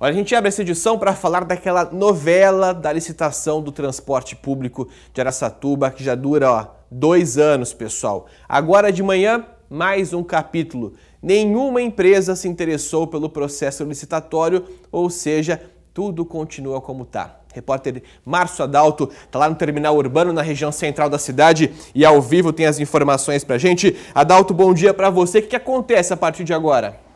Olha, a gente abre essa edição para falar daquela novela da licitação do transporte público de Araçatuba, que já dura ó, dois anos, pessoal. Agora de manhã, mais um capítulo. Nenhuma empresa se interessou pelo processo licitatório, ou seja, tudo continua como está. Repórter Márcio Adalto está lá no terminal urbano, na região central da cidade, e ao vivo tem as informações para gente. Adalto, bom dia para você. O que acontece a partir de agora?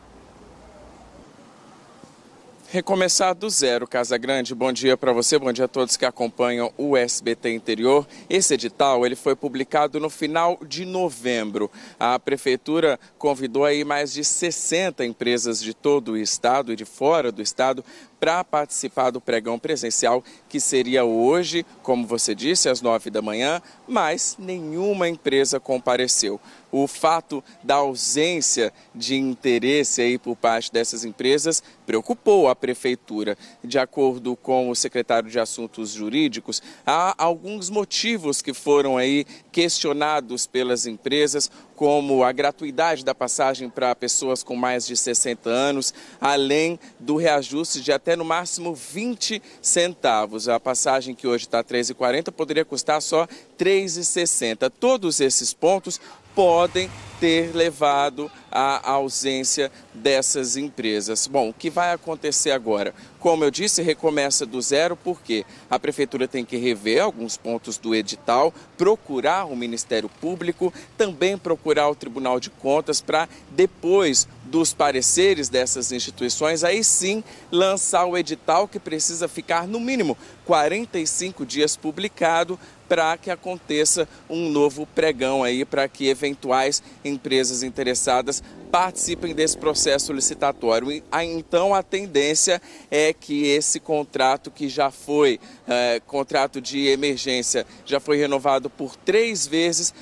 Recomeçar do zero, Casa Grande. Bom dia para você, bom dia a todos que acompanham o SBT Interior. Esse edital ele foi publicado no final de novembro. A prefeitura convidou aí mais de 60 empresas de todo o estado e de fora do estado para participar do pregão presencial, que seria hoje, como você disse, às nove da manhã, mas nenhuma empresa compareceu o fato da ausência de interesse aí por parte dessas empresas preocupou a prefeitura. De acordo com o secretário de Assuntos Jurídicos, há alguns motivos que foram aí questionados pelas empresas, como a gratuidade da passagem para pessoas com mais de 60 anos, além do reajuste de até no máximo 20 centavos. A passagem que hoje está 3,40 poderia custar só 3,60. Todos esses pontos podem ter levado a ausência dessas empresas. Bom, o que vai acontecer agora? Como eu disse, recomeça do zero, porque a prefeitura tem que rever alguns pontos do edital, procurar o Ministério Público, também procurar o Tribunal de Contas para depois dos pareceres dessas instituições, aí sim lançar o edital que precisa ficar no mínimo 45 dias publicado para que aconteça um novo pregão aí para que eventuais empresas interessadas participem desse processo licitatório. Ah, então, a tendência é que esse contrato, que já foi é, contrato de emergência, já foi renovado por três vezes,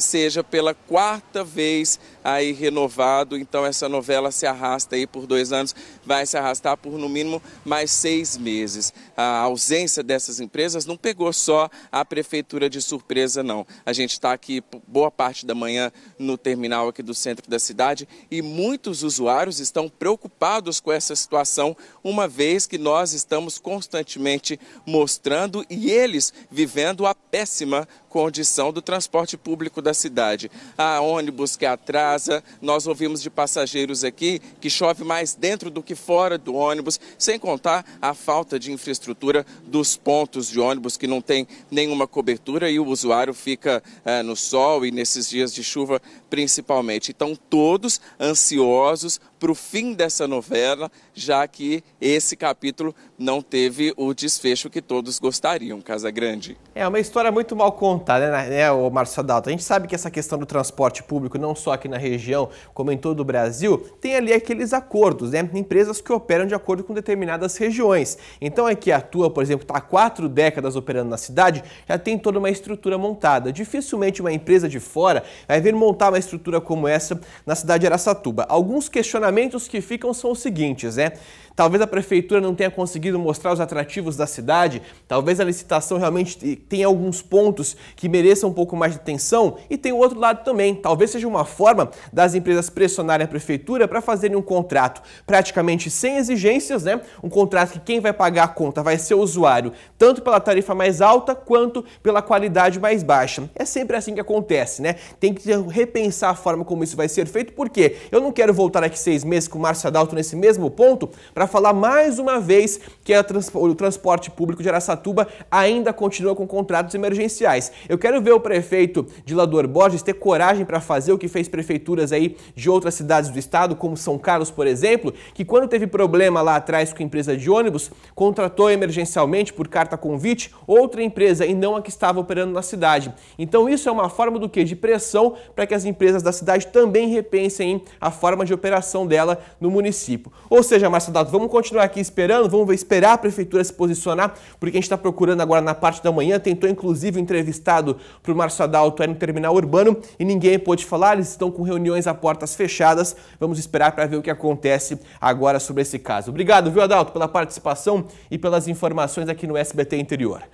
seja pela quarta vez aí renovado. Então, essa novela se arrasta aí por dois anos vai se arrastar por no mínimo mais seis meses. A ausência dessas empresas não pegou só a prefeitura de surpresa, não. A gente está aqui boa parte da manhã no terminal aqui do centro da cidade e muitos usuários estão preocupados com essa situação, uma vez que nós estamos constantemente mostrando e eles vivendo a péssima condição do transporte público da cidade. Há ônibus que atrasa, nós ouvimos de passageiros aqui que chove mais dentro do que fora do ônibus, sem contar a falta de infraestrutura dos pontos de ônibus que não tem nenhuma cobertura e o usuário fica eh, no sol e nesses dias de chuva principalmente. Então todos ansiosos para o fim dessa novela, já que esse capítulo não teve o desfecho que todos gostariam, Casa Grande. É uma história muito mal contada, né, o né, Marcio Adalto? A gente sabe que essa questão do transporte público, não só aqui na região, como em todo o Brasil, tem ali aqueles acordos, né? Empresas que operam de acordo com determinadas regiões. Então é que a Tua, por exemplo, está há quatro décadas operando na cidade, já tem toda uma estrutura montada. Dificilmente uma empresa de fora vai vir montar uma estrutura como essa na cidade de Aracatuba. Alguns questionamentos basicamente os que ficam são os seguintes, né? Talvez a prefeitura não tenha conseguido mostrar os atrativos da cidade, talvez a licitação realmente tenha alguns pontos que mereçam um pouco mais de atenção, e tem o outro lado também. Talvez seja uma forma das empresas pressionarem a prefeitura para fazerem um contrato praticamente sem exigências, né? Um contrato que quem vai pagar a conta vai ser o usuário, tanto pela tarifa mais alta quanto pela qualidade mais baixa. É sempre assim que acontece, né? Tem que repensar a forma como isso vai ser feito, porque eu não quero voltar aqui seis seis meses com o Márcio Adalto nesse mesmo ponto, para falar mais uma vez que trans, o transporte público de Araçatuba ainda continua com contratos emergenciais. Eu quero ver o prefeito de Lador Borges ter coragem para fazer o que fez prefeituras aí de outras cidades do estado, como São Carlos, por exemplo, que quando teve problema lá atrás com a empresa de ônibus, contratou emergencialmente por carta convite outra empresa e não a que estava operando na cidade. Então isso é uma forma do que de pressão para que as empresas da cidade também repensem a forma de operação dela no município. Ou seja, Márcio Dato, vamos continuar aqui esperando, vamos esperar a prefeitura se posicionar, porque a gente está procurando agora na parte da manhã, tentou inclusive entrevistado para o Márcio Adalto no terminal urbano e ninguém pôde falar, eles estão com reuniões a portas fechadas, vamos esperar para ver o que acontece agora sobre esse caso. Obrigado, viu, Adalto, pela participação e pelas informações aqui no SBT Interior.